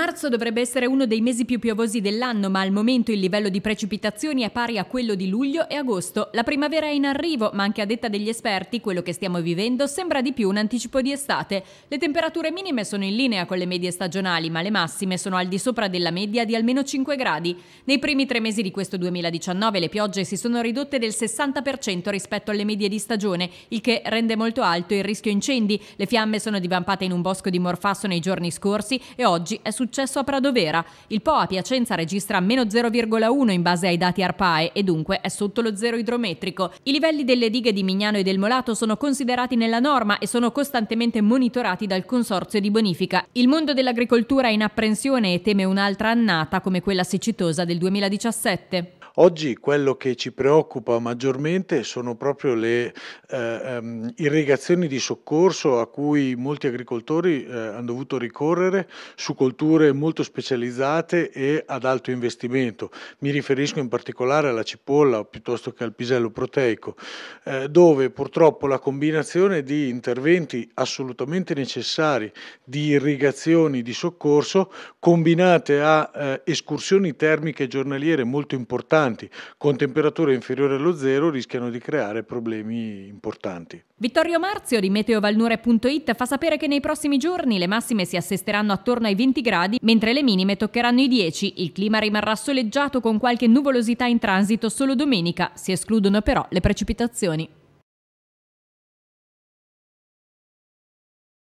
Marzo dovrebbe essere uno dei mesi più piovosi dell'anno, ma al momento il livello di precipitazioni è pari a quello di luglio e agosto. La primavera è in arrivo, ma anche a detta degli esperti, quello che stiamo vivendo sembra di più un anticipo di estate. Le temperature minime sono in linea con le medie stagionali, ma le massime sono al di sopra della media di almeno 5 gradi. Nei primi tre mesi di questo 2019 le piogge si sono ridotte del 60% rispetto alle medie di stagione, il che rende molto alto il rischio incendi. Le fiamme sono divampate in un bosco di Morfasso nei giorni scorsi e oggi è successo successo a Pradovera. Il Po a Piacenza registra meno 0,1 in base ai dati ARPAE e dunque è sotto lo zero idrometrico. I livelli delle dighe di Mignano e del Molato sono considerati nella norma e sono costantemente monitorati dal Consorzio di Bonifica. Il mondo dell'agricoltura è in apprensione e teme un'altra annata come quella siccitosa del 2017. Oggi quello che ci preoccupa maggiormente sono proprio le eh, ehm, irrigazioni di soccorso a cui molti agricoltori eh, hanno dovuto ricorrere su colture strutture molto specializzate e ad alto investimento. Mi riferisco in particolare alla cipolla piuttosto che al pisello proteico, eh, dove purtroppo la combinazione di interventi assolutamente necessari di irrigazioni di soccorso combinate a eh, escursioni termiche giornaliere molto importanti con temperature inferiori allo zero rischiano di creare problemi importanti. Vittorio Marzio di meteovalnure.it fa sapere che nei prossimi giorni le massime si assesteranno attorno ai 20 gradi, mentre le minime toccheranno i 10. Il clima rimarrà soleggiato con qualche nuvolosità in transito solo domenica, si escludono però le precipitazioni.